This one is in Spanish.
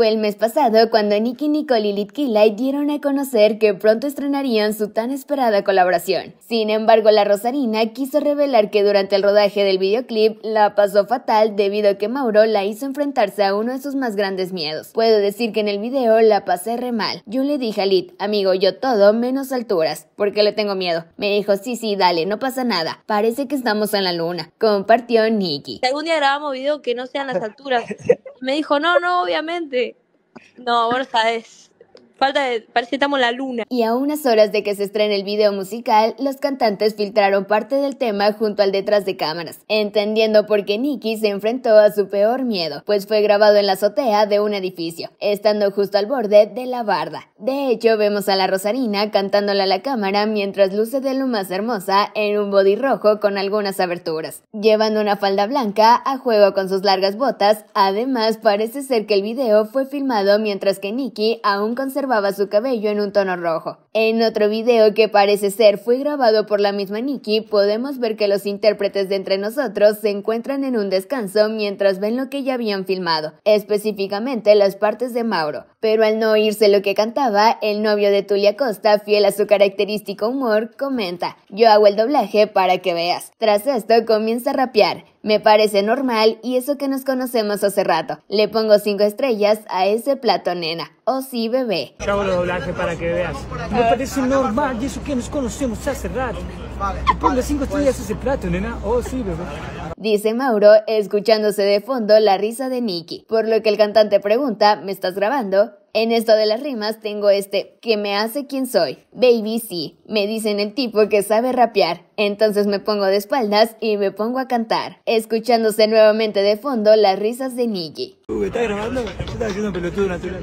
Fue el mes pasado cuando Nicky Nicole y Light dieron a conocer que pronto estrenarían su tan esperada colaboración. Sin embargo, la Rosarina quiso revelar que durante el rodaje del videoclip la pasó fatal debido a que Mauro la hizo enfrentarse a uno de sus más grandes miedos. Puedo decir que en el video la pasé re mal. Yo le dije a Lit, amigo, yo todo menos alturas, porque le tengo miedo. Me dijo, sí, sí, dale, no pasa nada. Parece que estamos en la luna. Compartió Nicky. Algún día grabamos video que no sean las alturas. Me dijo, no, no, obviamente. No, vos es Falta parece estamos la luna. Y a unas horas de que se estrene el video musical, los cantantes filtraron parte del tema junto al detrás de cámaras, entendiendo por qué Nicky se enfrentó a su peor miedo, pues fue grabado en la azotea de un edificio, estando justo al borde de la barda. De hecho, vemos a la Rosarina cantándole a la cámara mientras luce de lo más hermosa en un body rojo con algunas aberturas, llevando una falda blanca a juego con sus largas botas. Además, parece ser que el video fue filmado mientras que Nicky aún conservaba su cabello en un tono rojo, en otro video que parece ser fue grabado por la misma Nikki, podemos ver que los intérpretes de entre nosotros se encuentran en un descanso mientras ven lo que ya habían filmado, específicamente las partes de Mauro. Pero al no oírse lo que cantaba, el novio de Tulia Costa, fiel a su característico humor, comenta, yo hago el doblaje para que veas. Tras esto comienza a rapear. Me parece normal y eso que nos conocemos hace rato. Le pongo cinco estrellas a ese plato, nena. O oh, sí, bebé. Yo el doblaje para que veas me parece normal y eso que nos conocemos hace rato. ponga cinco pues. estrellas a ese plato, nena. Oh, sí, bebé. Dice Mauro, escuchándose de fondo la risa de Nicky, por lo que el cantante pregunta, ¿me estás grabando? En esto de las rimas tengo este, que me hace ¿Quién soy. Baby sí, me dicen el tipo que sabe rapear. Entonces me pongo de espaldas y me pongo a cantar, escuchándose nuevamente de fondo las risas de Nicky. grabando? Estás haciendo pelotudo natural